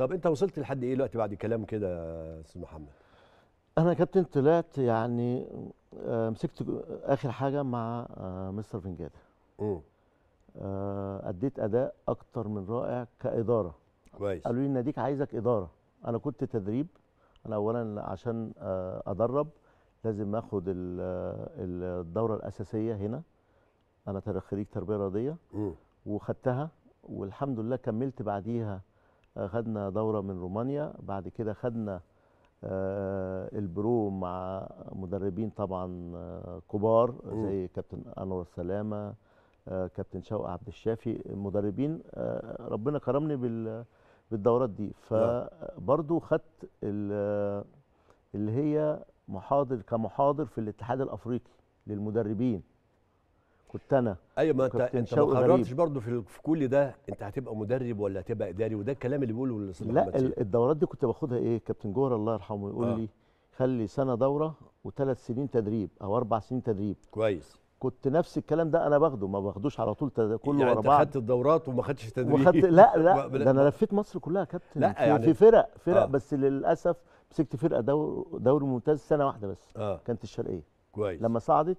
طب انت وصلت لحد ايه دلوقتي بعد كلام كده يا استاذ محمد انا كابتن طلعت يعني آه، مسكت اخر حاجه مع آه، مستر فنجاده آه، اديت اداء اكتر من رائع كاداره كويس قالوا لي ناديك عايزك اداره انا كنت تدريب انا اولا عشان ادرب لازم اخد الدوره الاساسيه هنا انا خريج تربيه رياضيه وخدتها والحمد لله كملت بعديها خدنا دوره من رومانيا بعد كده خدنا آه، البرو مع مدربين طبعا آه، كبار زي كابتن انور السلامه آه، كابتن شوقي عبد الشافي مدربين ربنا كرمني بالدورات دي فبرضو نعم. خدت اللي هي محاضر كمحاضر في الاتحاد الافريقي للمدربين كنت انا ايوه ما انت انت ما قررتش برضه في, كل ده انت هتبقى مدرب ولا هتبقى اداري وده الكلام اللي بيقوله الاصلاح لا الدورات دي كنت باخدها ايه كابتن جوهر الله يرحمه يقول آه. لي خلي سنه دوره وثلاث سنين تدريب او اربع سنين تدريب كويس كنت نفس الكلام ده انا باخده ما باخدوش على طول كله يعني ورا بعض خدت الدورات وما خدتش تدريب وخدت لا لا ده انا لفيت مصر كلها يا كابتن لا يعني... في فرق فرق آه. بس للاسف مسكت فرقه دور دوري ممتاز سنه واحده بس آه. كانت الشرقيه كويس لما صعدت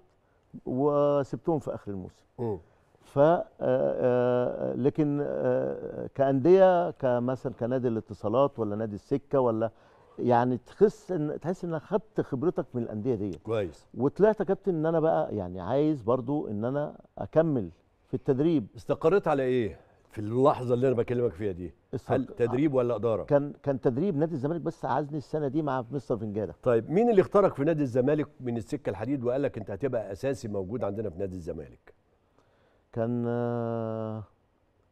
وسبتهم في اخر الموسم م. ف آه، آه، لكن آه، كانديه كمثلا كنادي الاتصالات ولا نادي السكه ولا يعني تحس ان تحس انك خدت خبرتك من الانديه ديت كويس وطلعت يا كابتن ان انا بقى يعني عايز برضو ان انا اكمل في التدريب استقريت على ايه في اللحظه اللي انا بكلمك فيها دي هل تدريب آه، ولا اداره كان كان تدريب نادي الزمالك بس عزني السنه دي مع مستر فنجاله طيب مين اللي اختارك في نادي الزمالك من السكه الحديد وقال لك انت هتبقى اساسي موجود عندنا في نادي الزمالك كان آه،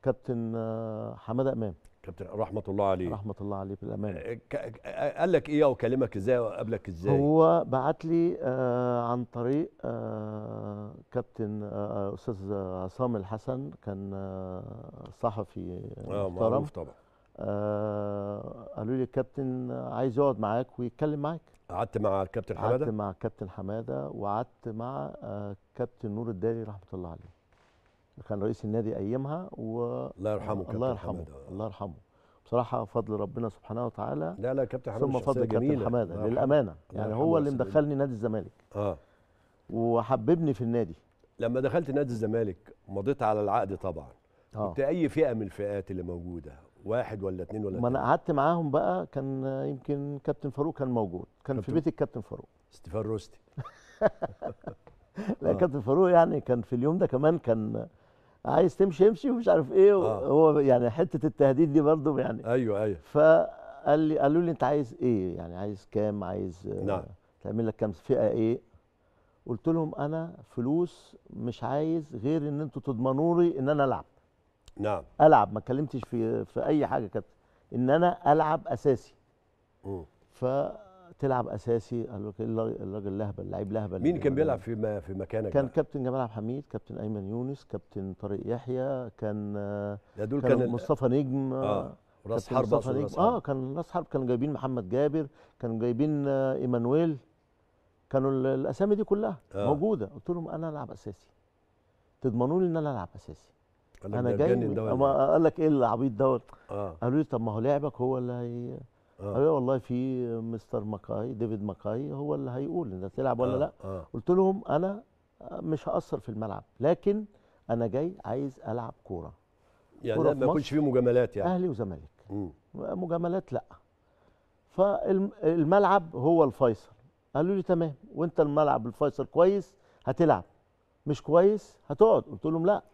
كابتن آه، حماده امام كابتن رحمه الله عليه رحمه الله عليه بالامانه آه، آه، قال لك ايه وكلمك ازاي وقابلك ازاي هو بعت لي آه عن طريق آه كابتن آه استاذ عصام الحسن كان آه صحفي آه محترم طبعا آه قالوا لي الكابتن عايز يقعد معاك ويتكلم معاك قعدت مع الكابتن حماده قعدت مع الكابتن حماده وقعدت مع آه كابتن نور الداري رحمه الله عليه كان رئيس النادي ايامها و الله يرحمه الله يرحمه الله يرحمه بصراحه فضل ربنا سبحانه وتعالى لا لا كابتن حماده ثم فضل كابتن حماده للامانه يعني هو اللي مدخلني نادي الزمالك اه وحببني في النادي لما دخلت نادي الزمالك مضيت على العقد طبعا آه. كنت اي فئه من الفئات اللي موجوده واحد ولا اثنين ولا ما انا قعدت معاهم بقى كان يمكن كابتن فاروق كان موجود كان في بيت الكابتن فاروق استيفان روستي لا آه. كابتن فاروق يعني كان في اليوم ده كمان كان عايز تمشي امشي ومش عارف ايه آه. هو يعني حته التهديد دي برضه يعني ايوه ايوه فقال لي قالوا لي انت عايز ايه يعني عايز كام عايز نعم تعمل لك كام فئه ايه قلت لهم انا فلوس مش عايز غير ان انتوا تضمنوا لي ان انا العب نعم العب ما اتكلمتش في في اي حاجه كانت ان انا العب اساسي امم ف تلعب اساسي قال له الراجل لهبل لعيب لهبل مين كان يعني. بيلعب في في مكانك كان بقى. كابتن جمال عبد الحميد كابتن ايمن يونس كابتن طارق يحيى كان دول كان, كان مصطفى نجم اه راس حرب مصطفى نجم اه كان راس حرب كانوا جايبين محمد جابر كانوا جايبين آه، ايمانويل كانوا الاسامي دي كلها آه. موجوده قلت لهم انا العب اساسي تضمنوا لي ان انا العب اساسي انا جاي قال لك ايه العبيط دوت آه. قالوا لي طب ما هو لعبك هو اللي هي آه. أيوة والله في مستر مكاي ديفيد مكاي هو اللي هيقول انت تلعب ولا آه. لا آه. قلت لهم انا مش هاثر في الملعب لكن انا جاي عايز العب كوره يعني كرة ما يكونش فيه مجاملات يعني اهلي وزمالك مجاملات لا فالملعب هو الفيصل قالوا لي تمام وانت الملعب الفيصل كويس هتلعب مش كويس هتقعد قلت لهم لا